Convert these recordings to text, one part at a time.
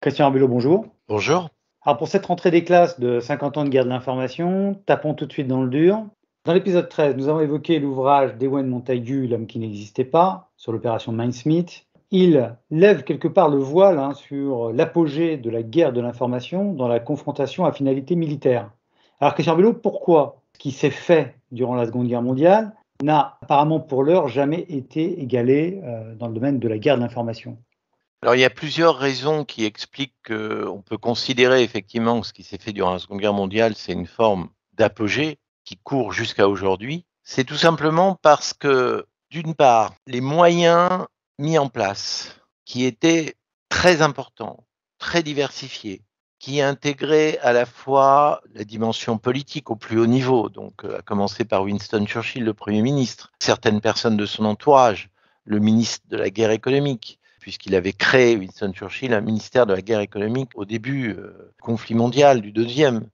Christian Arbulot, bonjour. Bonjour. Alors pour cette rentrée des classes de 50 ans de guerre de l'information, tapons tout de suite dans le dur. Dans l'épisode 13, nous avons évoqué l'ouvrage d'Ewen Montaigu, L'homme qui n'existait pas, sur l'opération Mindsmith. Il lève quelque part le voile hein, sur l'apogée de la guerre de l'information dans la confrontation à finalité militaire. Alors Christian Arbulot, pourquoi ce qui s'est fait durant la Seconde Guerre mondiale n'a apparemment pour l'heure jamais été égalé euh, dans le domaine de la guerre de l'information alors il y a plusieurs raisons qui expliquent qu'on peut considérer effectivement que ce qui s'est fait durant la Seconde Guerre mondiale, c'est une forme d'apogée qui court jusqu'à aujourd'hui. C'est tout simplement parce que, d'une part, les moyens mis en place, qui étaient très importants, très diversifiés, qui intégraient à la fois la dimension politique au plus haut niveau, donc euh, à commencer par Winston Churchill, le Premier ministre, certaines personnes de son entourage, le ministre de la guerre économique, puisqu'il avait créé, Winston Churchill, un ministère de la guerre économique au début euh, du conflit mondial du deuxième.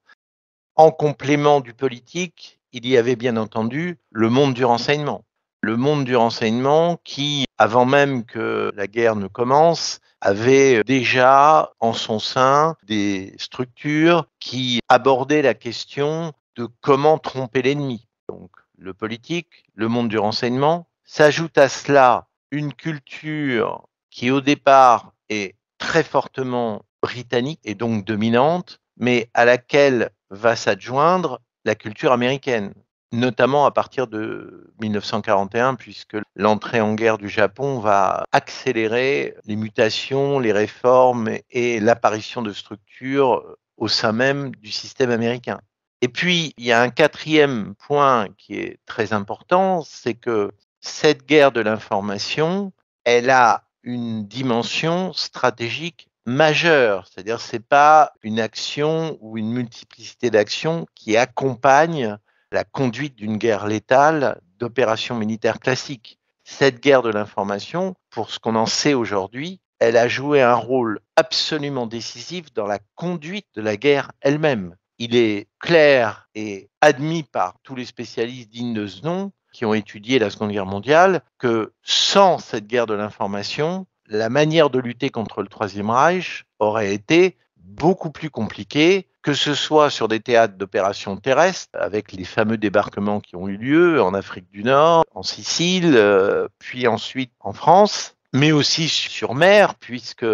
En complément du politique, il y avait bien entendu le monde du renseignement. Le monde du renseignement qui, avant même que la guerre ne commence, avait déjà en son sein des structures qui abordaient la question de comment tromper l'ennemi. Donc le politique, le monde du renseignement. S'ajoute à cela une culture qui au départ est très fortement britannique et donc dominante, mais à laquelle va s'adjoindre la culture américaine, notamment à partir de 1941, puisque l'entrée en guerre du Japon va accélérer les mutations, les réformes et l'apparition de structures au sein même du système américain. Et puis, il y a un quatrième point qui est très important, c'est que cette guerre de l'information, elle a une dimension stratégique majeure, c'est-à-dire c'est pas une action ou une multiplicité d'actions qui accompagne la conduite d'une guerre létale d'opérations militaires classiques. Cette guerre de l'information, pour ce qu'on en sait aujourd'hui, elle a joué un rôle absolument décisif dans la conduite de la guerre elle-même. Il est clair et admis par tous les spécialistes dignes de ce nom qui ont étudié la Seconde Guerre mondiale que sans cette guerre de l'information, la manière de lutter contre le Troisième Reich aurait été beaucoup plus compliquée, que ce soit sur des théâtres d'opérations terrestres, avec les fameux débarquements qui ont eu lieu en Afrique du Nord, en Sicile, euh, puis ensuite en France, mais aussi sur mer, puisque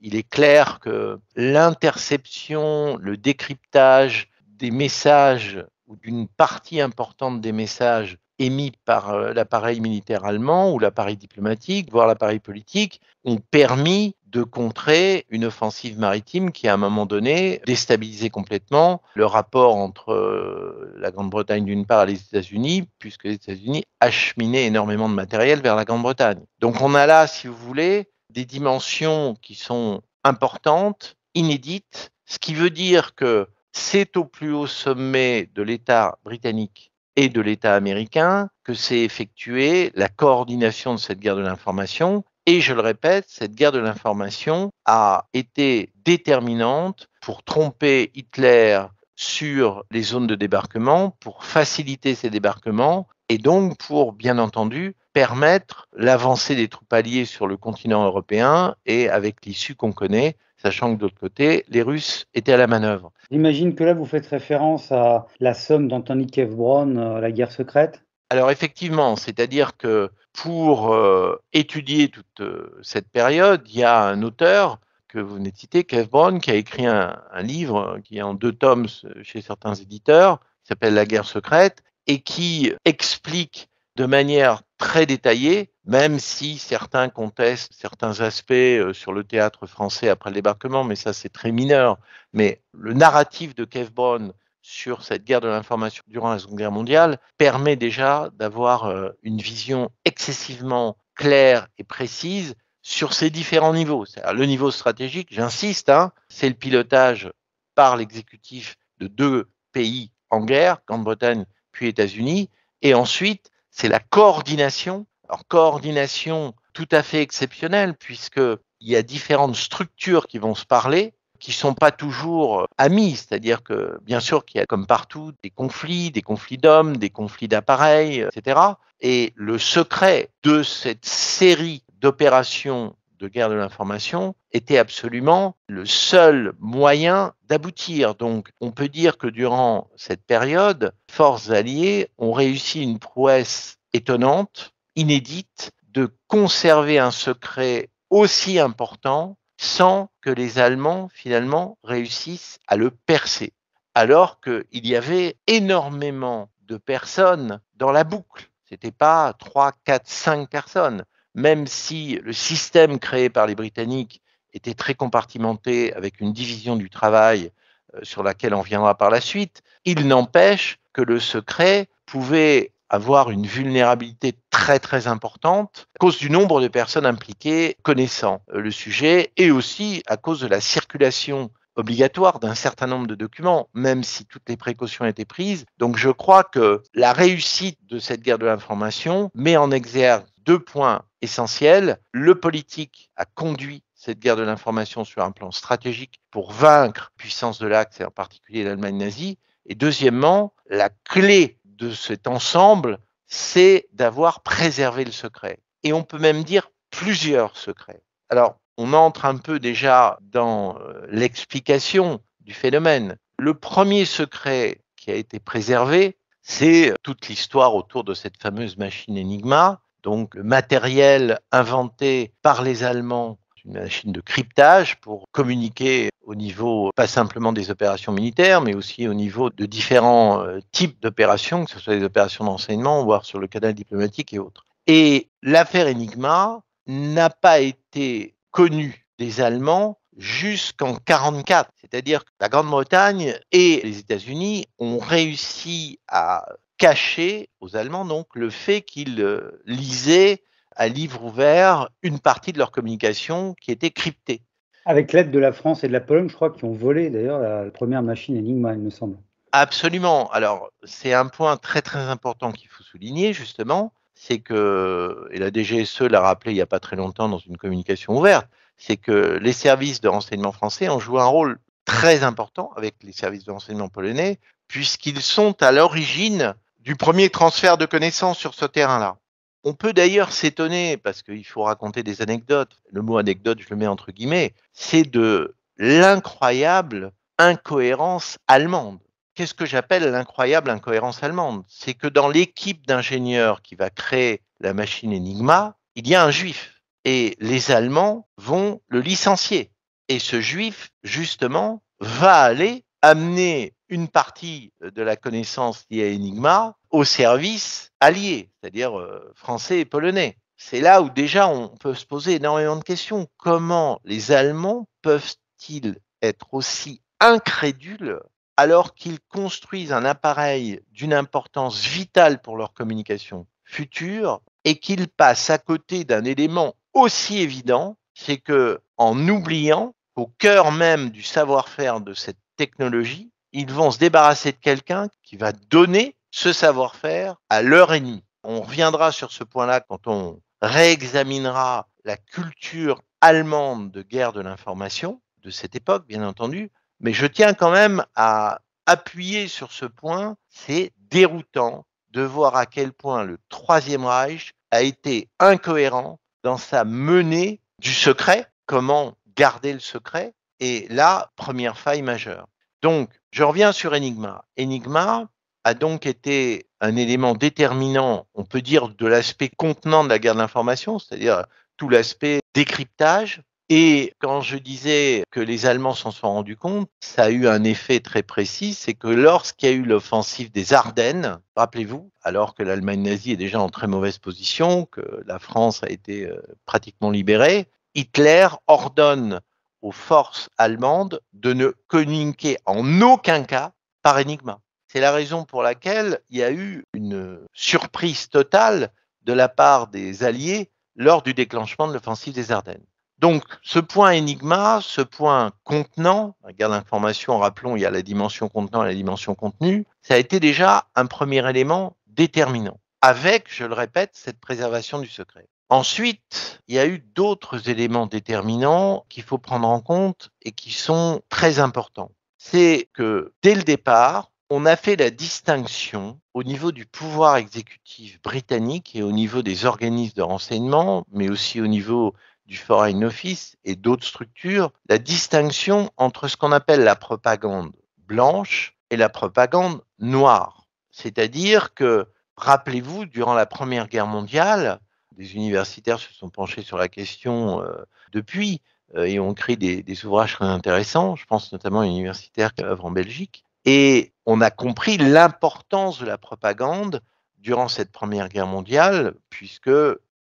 il est clair que l'interception, le décryptage des messages ou d'une partie importante des messages émis par euh, l'appareil militaire allemand ou l'appareil diplomatique, voire l'appareil politique, ont permis de contrer une offensive maritime qui, à un moment donné, déstabilisait complètement le rapport entre euh, la Grande-Bretagne d'une part et les États-Unis, puisque les États-Unis acheminaient énormément de matériel vers la Grande-Bretagne. Donc on a là, si vous voulez, des dimensions qui sont importantes, inédites, ce qui veut dire que c'est au plus haut sommet de l'État britannique et de l'État américain que s'est effectuée la coordination de cette guerre de l'information. Et je le répète, cette guerre de l'information a été déterminante pour tromper Hitler sur les zones de débarquement, pour faciliter ces débarquements et donc pour, bien entendu, permettre l'avancée des troupes alliées sur le continent européen et avec l'issue qu'on connaît, sachant que d'autre côté, les Russes étaient à la manœuvre. J'imagine que là, vous faites référence à la somme d'Anthony Kevbron, euh, la guerre secrète alors effectivement, c'est-à-dire que pour euh, étudier toute euh, cette période, il y a un auteur que vous venez de citer, Kev Brown, qui a écrit un, un, livre qui est en deux tomes chez certains éditeurs, qui s'appelle La guerre secrète, et qui explique de manière très détaillée même si certains contestent certains aspects euh, sur le théâtre français après le débarquement, mais ça c'est très mineur. Mais le narratif de Kev Brown sur cette guerre de l'information durant la Seconde Guerre mondiale permet déjà d'avoir euh, une vision excessivement claire et précise sur ces différents niveaux. Le niveau stratégique, j'insiste, hein, c'est le pilotage par l'exécutif de deux pays en guerre, Grande-Bretagne puis États-Unis, et ensuite c'est la coordination alors, coordination tout à fait exceptionnelle, puisqu'il y a différentes structures qui vont se parler, qui sont pas toujours euh, amies. c'est-à-dire que bien sûr qu'il y a comme partout des conflits, des conflits d'hommes, des conflits d'appareils, euh, etc. Et le secret de cette série d'opérations de guerre de l'information était absolument le seul moyen d'aboutir. Donc on peut dire que durant cette période, forces alliées ont réussi une prouesse étonnante inédite de conserver un secret aussi important sans que les Allemands finalement réussissent à le percer, alors qu'il y avait énormément de personnes dans la boucle. ce n'était pas 3, 4, 5 personnes. Même si le système créé par les Britanniques était très compartimenté avec une division du travail euh, sur laquelle on viendra par la suite, il n'empêche que le secret pouvait avoir une vulnérabilité très très importante à cause du nombre de personnes impliquées connaissant euh, le sujet et aussi à cause de la circulation obligatoire d'un certain nombre de documents, même si toutes les précautions étaient prises. Donc je crois que la réussite de cette guerre de l'information met en exergue deux points essentiels. Le politique a conduit cette guerre de l'information sur un plan stratégique pour vaincre puissance de l'Axe et en particulier l'Allemagne nazie. Et deuxièmement, la clé de cet ensemble, c'est d'avoir préservé le secret. Et on peut même dire plusieurs secrets. Alors, on entre un peu déjà dans euh, l'explication du phénomène. Le premier secret qui a été préservé, c'est euh, toute l'histoire autour de cette fameuse machine Enigma, donc le matériel inventé par les Allemands une machine de cryptage pour communiquer au niveau pas simplement des opérations militaires, mais aussi au niveau de différents euh, types d'opérations, que ce soit des opérations d'enseignement, voire sur le canal diplomatique et autres. Et l'affaire Enigma n'a pas été connue des Allemands jusqu'en 1944. C'est-à-dire que la Grande-Bretagne et les États-Unis ont réussi à cacher aux Allemands donc le fait qu'ils euh, lisaient à livre ouvert une partie de leur communication qui était cryptée. Avec l'aide de la France et de la Pologne, je crois, qui ont volé d'ailleurs la première machine Enigma, il me semble. Absolument. Alors, c'est un point très très important qu'il faut souligner, justement, c'est que, et la DGSE l'a rappelé il n'y a pas très longtemps dans une communication ouverte, c'est que les services de renseignement français ont joué un rôle très important avec les services de renseignement polonais, puisqu'ils sont à l'origine du premier transfert de connaissances sur ce terrain-là. On peut d'ailleurs s'étonner, parce qu'il faut raconter des anecdotes, le mot anecdote, je le mets entre guillemets, c'est de l'incroyable incohérence allemande. Qu'est-ce que j'appelle l'incroyable incohérence allemande C'est que dans l'équipe d'ingénieurs qui va créer la machine Enigma, il y a un juif. Et les Allemands vont le licencier. Et ce juif, justement, va aller amener une partie euh, de la connaissance liée à Enigma au service allié, c'est-à-dire euh, français et polonais. C'est là où déjà on peut se poser énormément de questions. Comment les Allemands peuvent-ils être aussi incrédules alors qu'ils construisent un appareil d'une importance vitale pour leur communication future et qu'ils passent à côté d'un élément aussi évident, c'est que en oubliant qu'au cœur même du savoir-faire de cette technologie, ils vont se débarrasser de quelqu'un qui va donner ce savoir-faire à leur ennemi. On reviendra sur ce point-là quand on réexaminera la culture allemande de guerre de l'information de cette époque, bien entendu, mais je tiens quand même à appuyer sur ce point. C'est déroutant de voir à quel point le Troisième Reich a été incohérent dans sa menée du secret, comment garder le secret, et là, première faille majeure. Donc, je reviens sur Enigma. Enigma a donc été un élément déterminant, on peut dire, de l'aspect contenant de la guerre de l'information, c'est-à-dire tout l'aspect décryptage. Et quand je disais que les Allemands s'en sont rendus compte, ça a eu un effet très précis, c'est que lorsqu'il y a eu l'offensive des Ardennes, rappelez-vous, alors que l'Allemagne nazie est déjà en très mauvaise position, que la France a été euh, pratiquement libérée, Hitler ordonne aux forces allemandes de ne communiquer en aucun cas par Enigma. C'est la raison pour laquelle il y a eu une surprise totale de la part des Alliés lors du déclenchement de l'offensive des Ardennes. Donc, ce point Enigma, ce point contenant, la l'information, en rappelons, il y a la dimension contenant et la dimension contenue, ça a été déjà un premier élément déterminant, avec, je le répète, cette préservation du secret. Ensuite, il y a eu d'autres éléments déterminants qu'il faut prendre en compte et qui sont très importants. C'est que dès le départ, on a fait la distinction au niveau du pouvoir exécutif britannique et au niveau des organismes de renseignement, mais aussi au niveau du Foreign Office et d'autres structures, la distinction entre ce qu'on appelle la propagande blanche et la propagande noire. C'est-à-dire que, rappelez-vous, durant la Première Guerre mondiale, des universitaires se sont penchés sur la question euh, depuis euh, et ont écrit des, ouvrages très intéressants. Je pense notamment à une universitaire qui œuvre en Belgique. Et on a compris l'importance de la propagande durant cette Première Guerre mondiale, puisque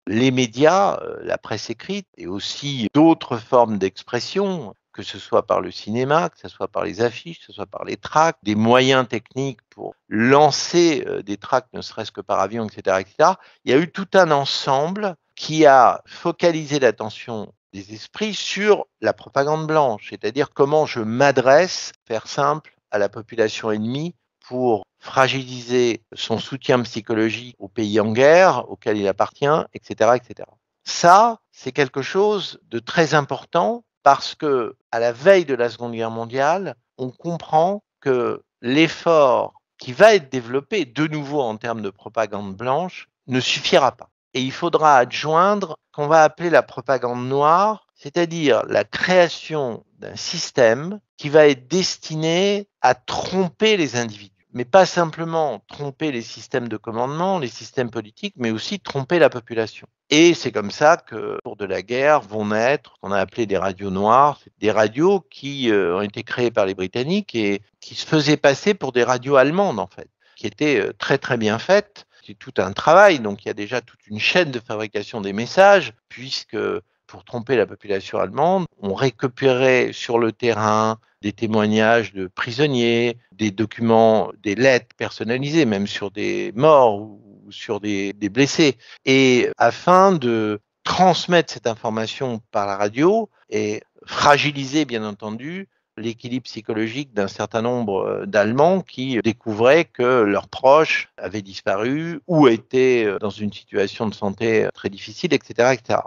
les médias, euh, la presse écrite et aussi d'autres formes d'expression que ce soit par le cinéma, que ce soit par les affiches, que ce soit par les tracts, des moyens techniques pour lancer euh, des tracts, ne serait-ce que par avion, etc., etc. Il y a eu tout un ensemble qui a focalisé l'attention des esprits sur la propagande blanche, c'est-à-dire comment je m'adresse, faire simple, à la population ennemie pour fragiliser son soutien psychologique au pays en guerre auquel il appartient, etc. etc. Ça, c'est quelque chose de très important parce que à la veille de la Seconde Guerre mondiale, on comprend que l'effort qui va être développé de nouveau en termes de propagande blanche ne suffira pas. Et il faudra adjoindre qu'on va appeler la propagande noire, c'est-à-dire la création d'un système qui va être destiné à tromper les individus, mais pas simplement tromper les systèmes de commandement, les systèmes politiques, mais aussi tromper la population. Et c'est comme ça que, au cours de la guerre, vont naître ce qu'on a appelé des radios noires, des radios qui euh, ont été créées par les Britanniques et qui se faisaient passer pour des radios allemandes, en fait, qui étaient euh, très très bien faites. C'est tout un travail, donc il y a déjà toute une chaîne de fabrication des messages, puisque pour tromper la population allemande, on récupérait sur le terrain des témoignages de prisonniers, des documents, des lettres personnalisées, même sur des morts ou sur des, blessés. Et afin de transmettre cette information par la radio et fragiliser, bien entendu, l'équilibre psychologique d'un certain nombre euh, d'Allemands qui découvraient que leurs proches avaient disparu ou étaient euh, dans une situation de santé euh, très difficile, etc. etc.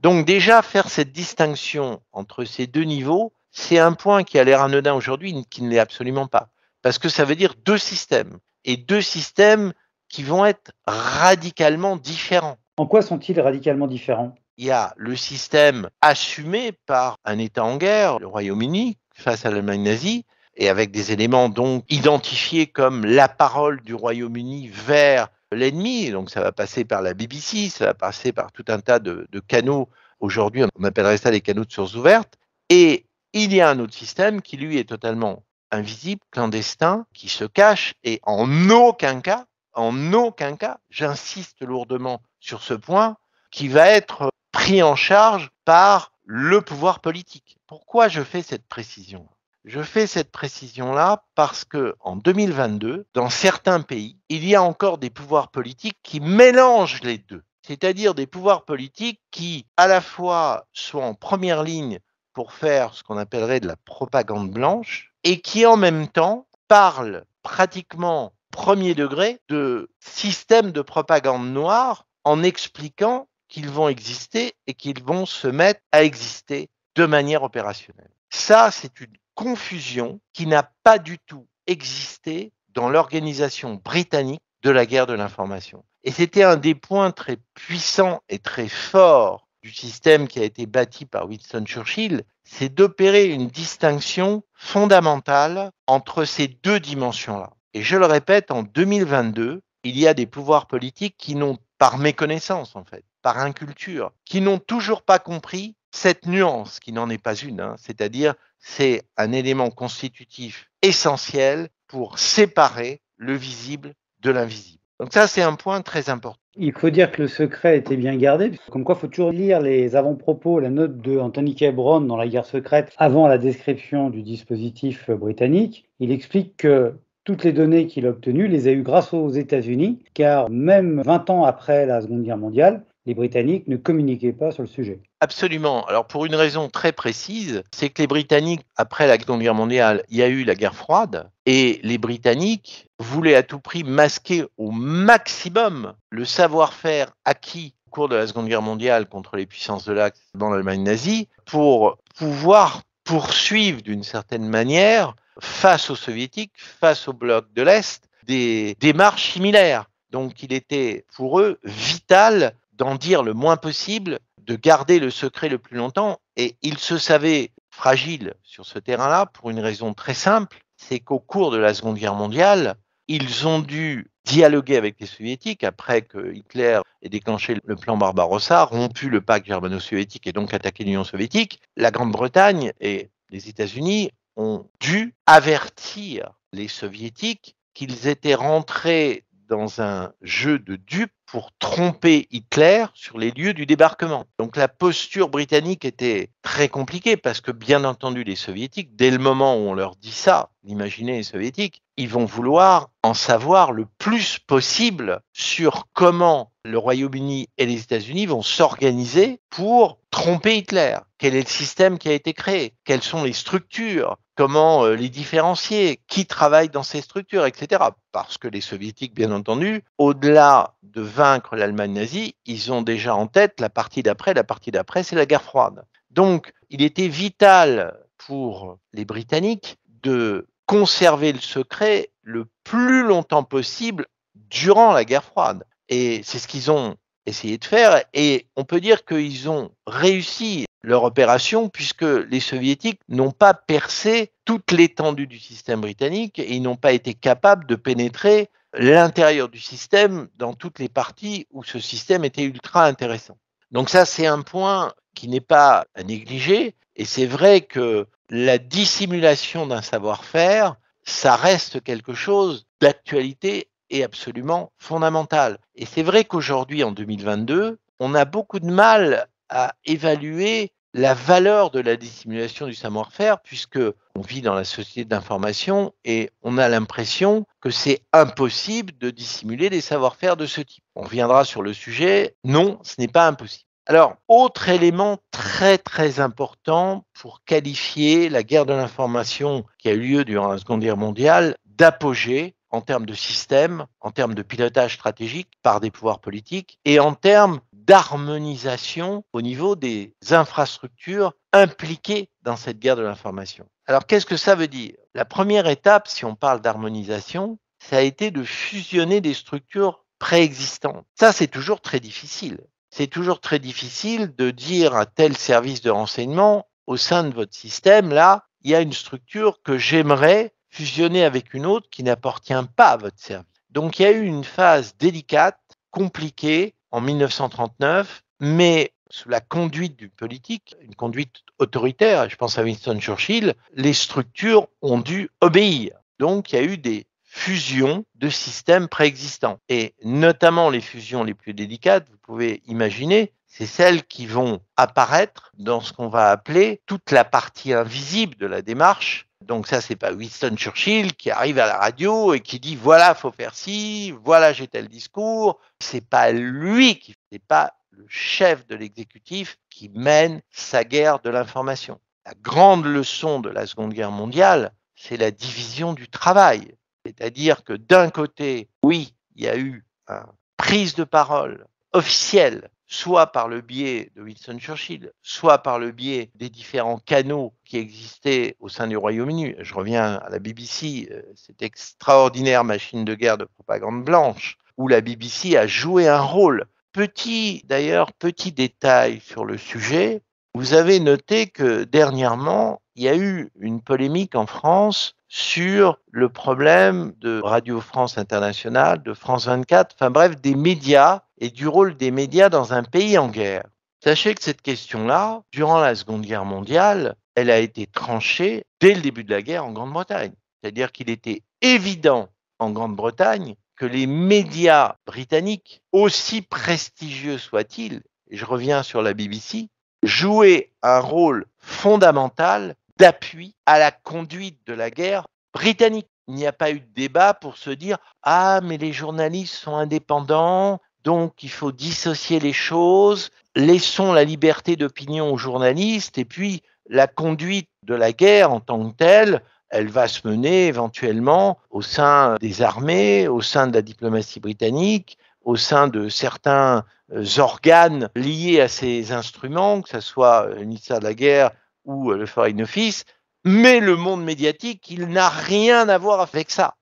Donc déjà, faire cette distinction entre ces deux niveaux, c'est un point qui a l'air anodin aujourd'hui, qui ne l'est absolument pas. Parce que ça veut dire deux systèmes. Et deux systèmes qui vont être radicalement différents. En quoi sont-ils radicalement différents Il y a le système assumé par un État en guerre, le Royaume-Uni, face à l'Allemagne nazie, et avec des éléments donc identifiés comme la parole du Royaume-Uni vers l'ennemi. Donc ça va passer par la BBC, ça va passer par tout un tas de, de canaux. Aujourd'hui, on appellerait ça les canaux de sources ouvertes. Et il y a un autre système qui, lui, est totalement invisible, clandestin, qui se cache et en aucun cas en aucun cas, j'insiste lourdement sur ce point, qui va être pris en charge par le pouvoir politique. Pourquoi je fais cette précision Je fais cette précision-là parce que en 2022, dans certains pays, il y a encore des pouvoirs politiques qui mélangent les deux, c'est-à-dire des pouvoirs politiques qui à la fois sont en première ligne pour faire ce qu'on appellerait de la propagande blanche et qui en même temps parlent pratiquement premier degré de système de propagande noire en expliquant qu'ils vont exister et qu'ils vont se mettre à exister de manière opérationnelle. Ça, c'est une confusion qui n'a pas du tout existé dans l'organisation britannique de la guerre de l'information. Et c'était un des points très puissants et très forts du système qui a été bâti par Winston Churchill, c'est d'opérer une distinction fondamentale entre ces deux dimensions-là. Et je le répète, en 2022, il y a des pouvoirs politiques qui n'ont, par méconnaissance en fait, par inculture, qui n'ont toujours pas compris cette nuance, qui n'en est pas une, hein. c'est-à-dire c'est un élément constitutif essentiel pour séparer le visible de l'invisible. Donc ça, c'est un point très important. Il faut dire que le secret était bien gardé, comme quoi il faut toujours lire les avant-propos, la note de Anthony Cabron dans La guerre secrète, avant la description du dispositif britannique. Il explique que toutes les données qu'il a obtenues les a eues grâce aux États-Unis, car même 20 ans après la Seconde Guerre mondiale, les Britanniques ne communiquaient pas sur le sujet. Absolument. Alors pour une raison très précise, c'est que les Britanniques, après la Seconde Guerre mondiale, il y a eu la guerre froide, et les Britanniques voulaient à tout prix masquer au maximum le savoir-faire acquis au cours de la Seconde Guerre mondiale contre les puissances de l'Axe dans l'Allemagne nazie pour pouvoir poursuivre d'une certaine manière face aux soviétiques, face au bloc de l'Est, des démarches similaires. Donc il était pour eux vital d'en dire le moins possible, de garder le secret le plus longtemps. Et ils se savaient fragiles sur ce terrain-là pour une raison très simple, c'est qu'au cours de la Seconde Guerre mondiale, ils ont dû dialoguer avec les soviétiques après que Hitler ait déclenché le plan Barbarossa, rompu le pacte germano-soviétique et donc attaqué l'Union soviétique. La Grande-Bretagne et les États-Unis ont dû avertir les soviétiques qu'ils étaient rentrés dans un jeu de dupes pour tromper Hitler sur les lieux du débarquement. Donc la posture britannique était très compliquée parce que bien entendu les soviétiques, dès le moment où on leur dit ça, imaginez les soviétiques, ils vont vouloir en savoir le plus possible sur comment le Royaume-Uni et les États-Unis vont s'organiser pour tromper Hitler. Quel est le système qui a été créé Quelles sont les structures Comment euh, les différencier Qui travaille dans ces structures, etc. Parce que les soviétiques, bien entendu, au-delà de vaincre l'Allemagne nazie, ils ont déjà en tête la partie d'après. La partie d'après, c'est la guerre froide. Donc, il était vital pour les Britanniques de conserver le secret le plus longtemps possible durant la guerre froide. Et c'est ce qu'ils ont essayé de faire. Et on peut dire qu'ils ont réussi leur opération puisque les soviétiques n'ont pas percé toute l'étendue du système britannique et ils n'ont pas été capables de pénétrer l'intérieur du système dans toutes les parties où ce système était ultra intéressant. Donc ça, c'est un point qui n'est pas à négliger et c'est vrai que la dissimulation d'un savoir-faire, ça reste quelque chose d'actualité et absolument fondamental. Et c'est vrai qu'aujourd'hui, en 2022, on a beaucoup de mal à évaluer la valeur de la dissimulation du savoir-faire, puisque on vit dans la société d'information et on a l'impression que c'est impossible de dissimuler des savoir-faire de ce type. On reviendra sur le sujet. Non, ce n'est pas impossible. Alors, autre élément très très important pour qualifier la guerre de l'information qui a eu lieu durant la Seconde Guerre mondiale d'apogée en termes de système, en termes de pilotage stratégique par des pouvoirs politiques et en termes d'harmonisation au niveau des infrastructures impliquées dans cette guerre de l'information. Alors qu'est-ce que ça veut dire La première étape, si on parle d'harmonisation, ça a été de fusionner des structures préexistantes. Ça, c'est toujours très difficile c'est toujours très difficile de dire à tel service de renseignement, au sein de votre système, là, il y a une structure que j'aimerais fusionner avec une autre qui n'appartient pas à votre service. Donc il y a eu une phase délicate, compliquée, en 1939, mais sous la conduite du politique, une conduite autoritaire, je pense à Winston Churchill, les structures ont dû obéir. Donc il y a eu des fusion de systèmes préexistants. Et notamment les fusions les plus délicates, vous pouvez imaginer, c'est celles qui vont apparaître dans ce qu'on va appeler toute la partie invisible de la démarche. Donc ça, c'est pas Winston Churchill qui arrive à la radio et qui dit voilà, faut faire ci, voilà, j'ai tel discours. C'est pas lui qui, c'est pas le chef de l'exécutif qui mène sa guerre de l'information. La grande leçon de la Seconde Guerre mondiale, c'est la division du travail. C'est-à-dire que d'un côté, oui, il y a eu une prise de parole officielle, soit par le biais de Winston Churchill, soit par le biais des différents canaux qui existaient au sein du Royaume-Uni. Je reviens à la BBC, euh, cette extraordinaire machine de guerre de propagande blanche, où la BBC a joué un rôle. Petit, d'ailleurs, petit détail sur le sujet, vous avez noté que dernièrement, il y a eu une polémique en France sur le problème de Radio France Internationale, de France 24, enfin bref, des médias et du rôle des médias dans un pays en guerre. Sachez que cette question-là, durant la Seconde Guerre mondiale, elle a été tranchée dès le début de la guerre en Grande-Bretagne. C'est-à-dire qu'il était évident en Grande-Bretagne que les médias britanniques, aussi prestigieux soient-ils, je reviens sur la BBC, jouaient un rôle fondamental d'appui à la conduite de la guerre britannique. Il n'y a pas eu de débat pour se dire ah mais les journalistes sont indépendants, donc il faut dissocier les choses, laissons la liberté d'opinion aux journalistes et puis la conduite de la guerre en tant que telle, elle va se mener éventuellement au sein des armées, au sein de la diplomatie britannique, au sein de certains euh, organes liés à ces instruments, que ce soit euh, le de la guerre ou euh, le Foreign Office, mais le monde médiatique, il n'a rien à voir avec ça.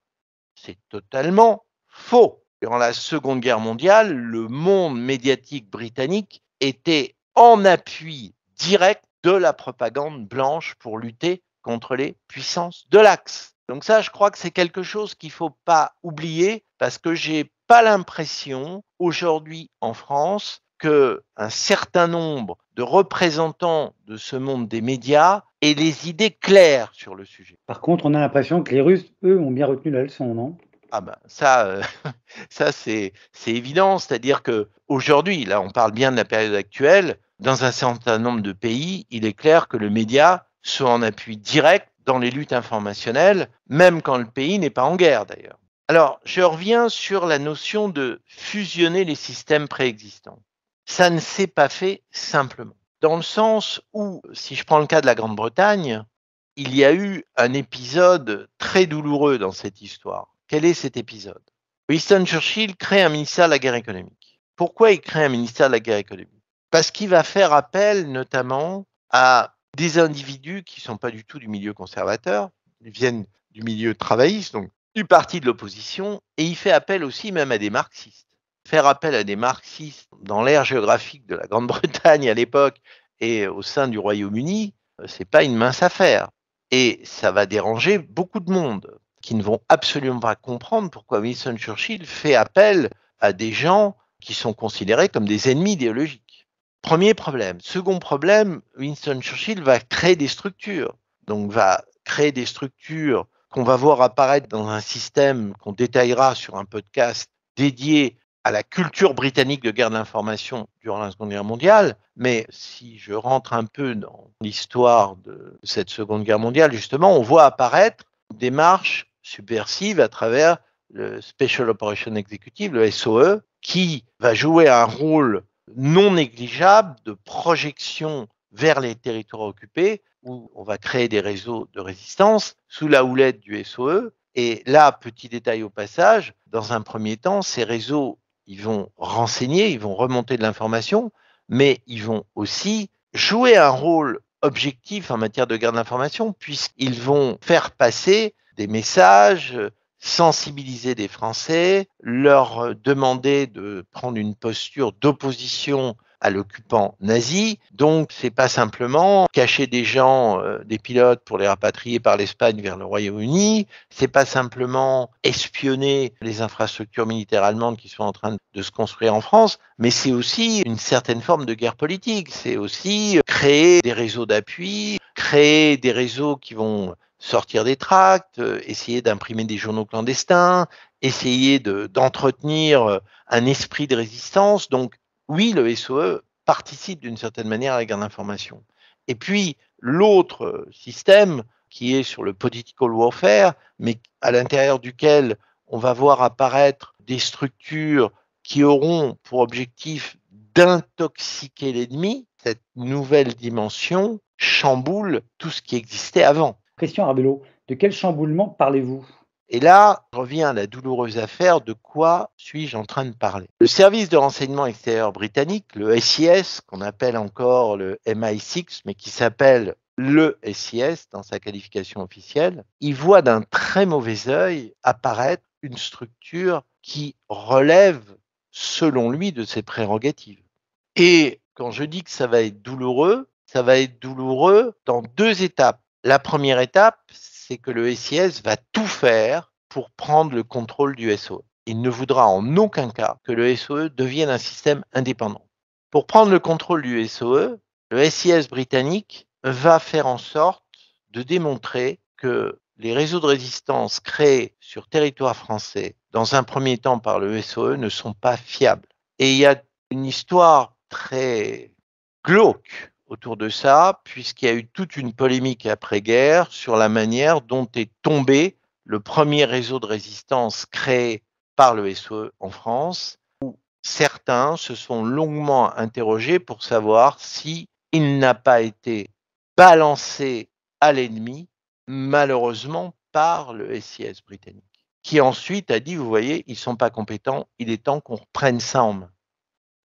C'est totalement faux. Durant la Seconde Guerre mondiale, le monde médiatique britannique était en appui direct de la propagande blanche pour lutter contre les puissances de l'Axe. Donc ça, je crois que c'est quelque chose qu'il ne faut pas oublier parce que j'ai pas l'impression aujourd'hui en France que un certain nombre de représentants de ce monde des médias aient les idées claires sur le sujet. Par contre, on a l'impression que les Russes, eux, ont bien retenu la leçon, non ah ben ça, euh, c'est évident, c'est-à-dire que aujourd'hui, là on parle bien de la période actuelle, dans un certain nombre de pays, il est clair que le média soit en appui direct dans les luttes informationnelles, même quand le pays n'est pas en guerre d'ailleurs. Alors, je reviens sur la notion de fusionner les systèmes préexistants ça ne s'est pas fait simplement. Dans le sens où, si je prends le cas de la Grande-Bretagne, il y a eu un épisode très douloureux dans cette histoire. Quel est cet épisode Winston Churchill crée un ministère de la guerre économique. Pourquoi il crée un ministère de la guerre économique Parce qu'il va faire appel notamment à des individus qui ne sont pas du tout du milieu conservateur, ils viennent du milieu travailliste, donc du parti de l'opposition, et il fait appel aussi même à des marxistes faire appel à des marxistes dans l'ère géographique de la Grande-Bretagne à l'époque et au sein du Royaume-Uni, euh, c'est pas une mince affaire. Et ça va déranger beaucoup de monde qui ne vont absolument pas comprendre pourquoi Winston Churchill fait appel à des gens qui sont considérés comme des ennemis idéologiques. Premier problème. Second problème, Winston Churchill va créer des structures. Donc va créer des structures qu'on va voir apparaître dans un système qu'on détaillera sur un podcast dédié à la culture britannique de guerre d'information durant la Seconde Guerre mondiale, mais si je rentre un peu dans l'histoire de cette Seconde Guerre mondiale, justement, on voit apparaître une démarche subversive à travers le Special Operation Executive, le SOE, qui va jouer un rôle non négligeable de projection vers les territoires occupés, où on va créer des réseaux de résistance sous la houlette du SOE. Et là, petit détail au passage, dans un premier temps, ces réseaux ils vont renseigner, ils vont remonter de l'information, mais ils vont aussi jouer un rôle objectif en matière de garde d'information, puisqu'ils vont faire passer des messages, euh, sensibiliser des Français, leur euh, demander de prendre une posture d'opposition à l'occupant nazi. Donc, c'est pas simplement cacher des gens, euh, des pilotes, pour les rapatrier par l'Espagne vers le Royaume-Uni. C'est pas simplement espionner les infrastructures militaires allemandes qui sont en train de se construire en France, mais c'est aussi une certaine forme de guerre politique. C'est aussi créer des réseaux d'appui, créer des réseaux qui vont sortir des tracts, euh, essayer d'imprimer des journaux clandestins, essayer d'entretenir euh, un esprit de résistance. Donc oui, le SOE participe d'une certaine manière à la guerre d'information. Et puis, l'autre euh, système qui est sur le political warfare, mais à l'intérieur duquel on va voir apparaître des structures qui auront pour objectif d'intoxiquer l'ennemi, cette nouvelle dimension chamboule tout ce qui existait avant. Christian Arbello, de quel chamboulement parlez-vous et là, je reviens à la douloureuse affaire de quoi suis-je en train de parler. Le service de renseignement extérieur britannique, le SIS, qu'on appelle encore le MI6, mais qui s'appelle le SIS dans sa qualification officielle, il voit d'un très mauvais œil apparaître une structure qui relève, selon lui, de ses prérogatives. Et quand je dis que ça va être douloureux, ça va être douloureux dans deux étapes. La première étape, c'est que le SIS va tout faire pour prendre le contrôle du SOE. Il ne voudra en aucun cas que le SOE devienne un système indépendant. Pour prendre le contrôle du SOE, le SIS britannique va faire en sorte de démontrer que les réseaux de résistance créés sur territoire français, dans un premier temps par le SOE, ne sont pas fiables. Et il y a une histoire très glauque autour de ça, puisqu'il y a eu toute une polémique après-guerre sur la manière dont est tombé le premier réseau de résistance créé par le SE en France, où certains se sont longuement interrogés pour savoir si n'a pas été balancé à l'ennemi, malheureusement par le SIS britannique, qui ensuite a dit, vous voyez, ils ne sont pas compétents, il est temps qu'on reprenne ça en main.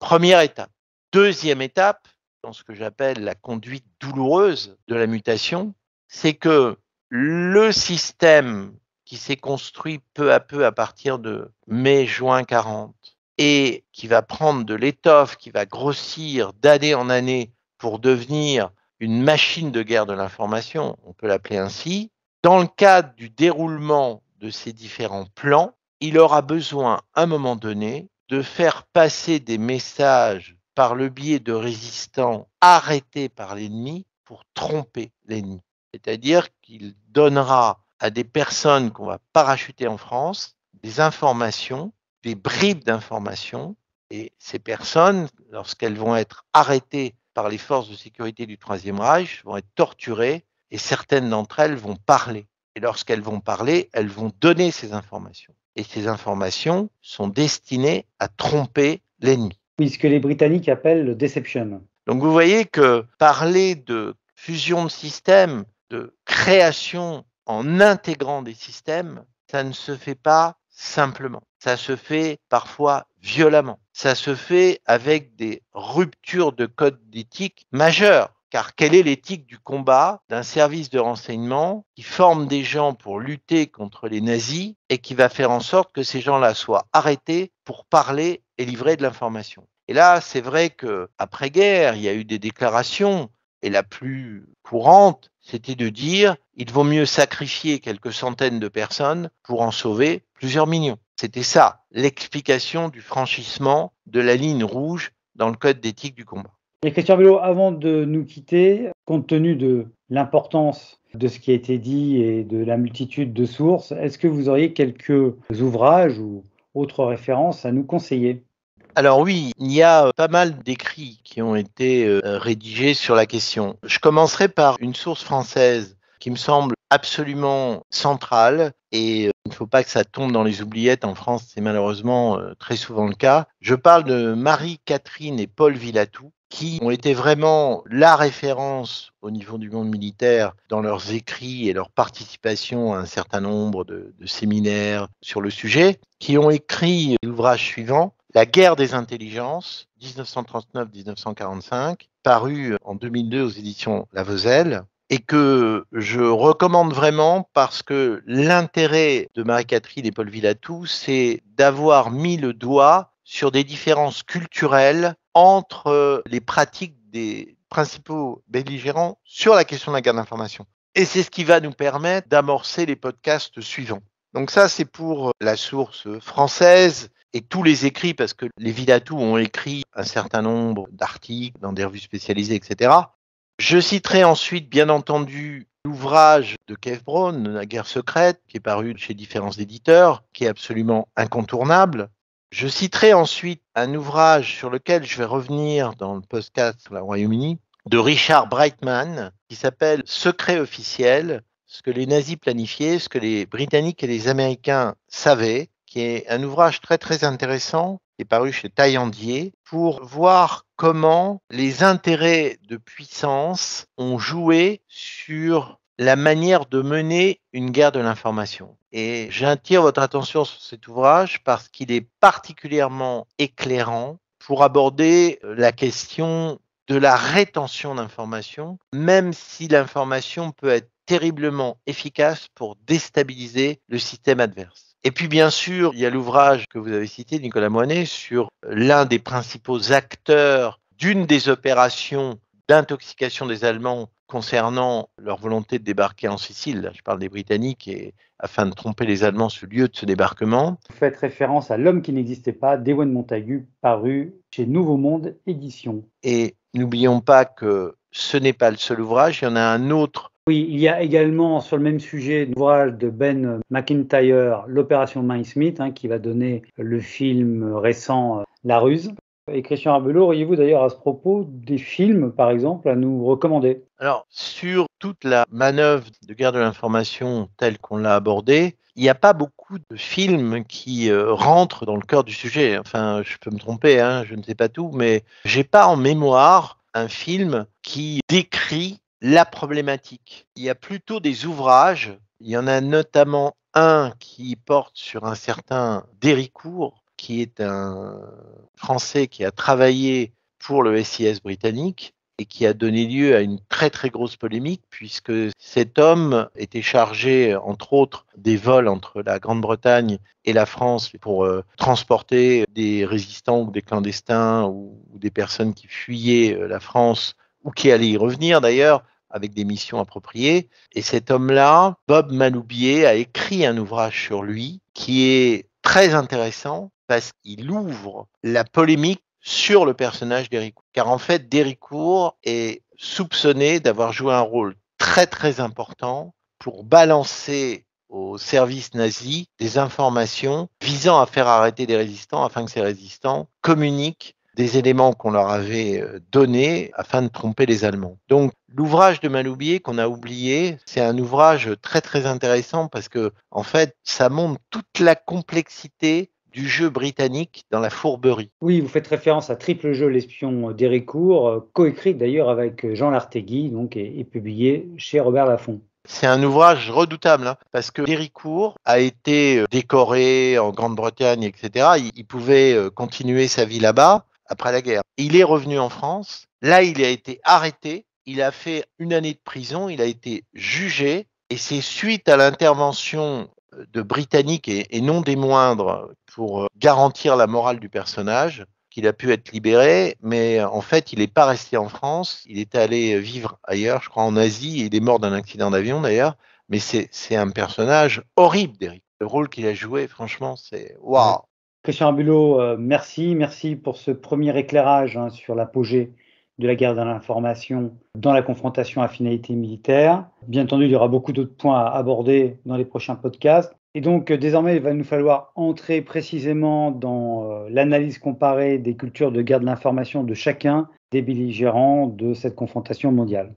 Première étape. Deuxième étape, dans ce que j'appelle la conduite douloureuse de la mutation, c'est que le système qui s'est construit peu à peu à partir de mai-juin 40 et qui va prendre de l'étoffe, qui va grossir d'année en année pour devenir une machine de guerre de l'information, on peut l'appeler ainsi, dans le cadre du déroulement de ces différents plans, il aura besoin à un moment donné de faire passer des messages par le biais de résistants arrêtés par l'ennemi pour tromper l'ennemi. C'est-à-dire qu'il donnera à des personnes qu'on va parachuter en France des informations, des bribes d'informations, et ces personnes, lorsqu'elles vont être arrêtées par les forces de sécurité du Troisième Reich, vont être torturées, et certaines d'entre elles vont parler. Et lorsqu'elles vont parler, elles vont donner ces informations. Et ces informations sont destinées à tromper l'ennemi oui, ce que les Britanniques appellent le deception. Donc vous voyez que parler de fusion de systèmes, de création en intégrant des systèmes, ça ne se fait pas simplement. Ça se fait parfois violemment. Ça se fait avec des ruptures de codes d'éthique majeures. Car quelle est l'éthique du combat d'un service de renseignement qui forme des gens pour lutter contre les nazis et qui va faire en sorte que ces gens-là soient arrêtés pour parler et livrer de l'information et là, c'est vrai que après guerre, il y a eu des déclarations et la plus courante, c'était de dire il vaut mieux sacrifier quelques centaines de personnes pour en sauver plusieurs millions. C'était ça l'explication du franchissement de la ligne rouge dans le code d'éthique du combat. Et Christian Vélo, avant de nous quitter, compte tenu de l'importance de ce qui a été dit et de la multitude de sources, est-ce que vous auriez quelques ouvrages ou autres références à nous conseiller alors oui, il y a euh, pas mal d'écrits qui ont été euh, rédigés sur la question. Je commencerai par une source française qui me semble absolument centrale et euh, il ne faut pas que ça tombe dans les oubliettes. En France, c'est malheureusement très souvent le cas. Je parle de Marie-Catherine et Paul Villatou qui ont été vraiment la référence au niveau du monde militaire dans leurs écrits et leur participation à un certain nombre de séminaires sur le sujet, qui ont écrit l'ouvrage suivant, la guerre des intelligences, 1939-1945, paru euh, en 2002 aux éditions La et que je recommande vraiment parce que l'intérêt de Marie-Catherine et Paul Villatou, c'est d'avoir mis le doigt sur des différences culturelles entre euh, les pratiques des principaux belligérants sur la question de la guerre d'information. Et c'est ce qui va nous permettre d'amorcer les podcasts suivants. Donc ça, c'est pour euh, la source française et tous les écrits, parce que les Vidatou ont écrit un certain nombre d'articles dans des revues spécialisées, etc. Je citerai ensuite, bien entendu, l'ouvrage de Kev Brown, La guerre secrète, qui est paru chez différents éditeurs, qui est absolument incontournable. Je citerai ensuite un ouvrage sur lequel je vais revenir dans le podcast sur la Royaume-Uni, de Richard Brightman, qui s'appelle Secret officiel, ce que les nazis planifiaient, ce que les Britanniques et les Américains savaient, qui est un ouvrage très très intéressant, qui est paru chez Taillandier, pour voir comment les intérêts de puissance ont joué sur la manière de mener une guerre de l'information. Et j'attire votre attention sur cet ouvrage parce qu'il est particulièrement éclairant pour aborder la question de la rétention d'informations, même si l'information peut être terriblement efficace pour déstabiliser le système adverse. Et puis bien sûr, il y a l'ouvrage que vous avez cité, Nicolas Moinet, sur l'un des principaux acteurs d'une des opérations d'intoxication des Allemands concernant leur volonté de débarquer en Sicile. Je parle des Britanniques et afin de tromper les Allemands sur le lieu de ce débarquement. Vous faites référence à L'homme qui n'existait pas d'Ewan Montagu, paru chez Nouveau Monde Édition. Et n'oublions pas que ce n'est pas le seul ouvrage, il y en a un autre oui, il y a également sur le même sujet l'ouvrage de Ben McIntyre, L'opération Mind Smith, hein, qui va donner le film récent euh, La Ruse. Et Christian Arbelot, auriez-vous d'ailleurs à ce propos des films, par exemple, à nous recommander Alors, sur toute la manœuvre de guerre de l'information telle qu'on l'a abordée, il n'y a pas beaucoup de films qui euh, rentrent dans le cœur du sujet. Enfin, je peux me tromper, hein, je ne sais pas tout, mais j'ai pas en mémoire un film qui décrit la problématique. Il y a plutôt des ouvrages, il y en a notamment un qui porte sur un certain Déricourt, qui est un Français qui a travaillé pour le SIS britannique et qui a donné lieu à une très très grosse polémique puisque cet homme était chargé entre autres des vols entre la Grande-Bretagne et la France pour euh, transporter des résistants ou des clandestins ou, des personnes qui fuyaient euh, la France ou qui allait y revenir d'ailleurs, avec des missions appropriées. Et cet homme-là, Bob Maloubier, a écrit un ouvrage sur lui qui est très intéressant parce qu'il ouvre la polémique sur le personnage d'Héricourt. Car en fait, d'Héricourt est soupçonné d'avoir joué un rôle très très important pour balancer aux services nazis des informations visant à faire arrêter des résistants afin que ces résistants communiquent des éléments qu'on leur avait euh, donnés afin de tromper les Allemands. Donc l'ouvrage de Maloubier qu'on a oublié, c'est un ouvrage très très intéressant parce que en fait, ça montre toute la complexité du jeu britannique dans la fourberie. Oui, vous faites référence à Triple Jeu, l'espion d'Héricourt, euh, coécrit d'ailleurs avec euh, Jean Lartégui donc, et, publié chez Robert Laffont. C'est un ouvrage redoutable hein, parce que Héricourt a été décoré en Grande-Bretagne, etc. il pouvait continuer sa vie là-bas après la guerre. Il est revenu en France. Là, il a été arrêté. Il a fait une année de prison. Il a été jugé. Et c'est suite à l'intervention euh, de Britanniques et, non des moindres pour euh, garantir la morale du personnage qu'il a pu être libéré, mais euh, en fait, il n'est pas resté en France. Il est allé vivre ailleurs, je crois en Asie. il est mort d'un accident d'avion d'ailleurs. Mais c'est un personnage horrible, Derrick. Le rôle qu'il a joué, franchement, c'est waouh. Christian Bulot, euh, merci. Merci pour ce premier éclairage hein, sur l'apogée de la guerre de l'information dans la confrontation à finalité militaire. Bien entendu, il y aura beaucoup d'autres points à aborder dans les prochains podcasts. Et donc, euh, désormais, il va nous falloir entrer précisément dans euh, l'analyse comparée des cultures de guerre de l'information de chacun des belligérants de cette confrontation mondiale.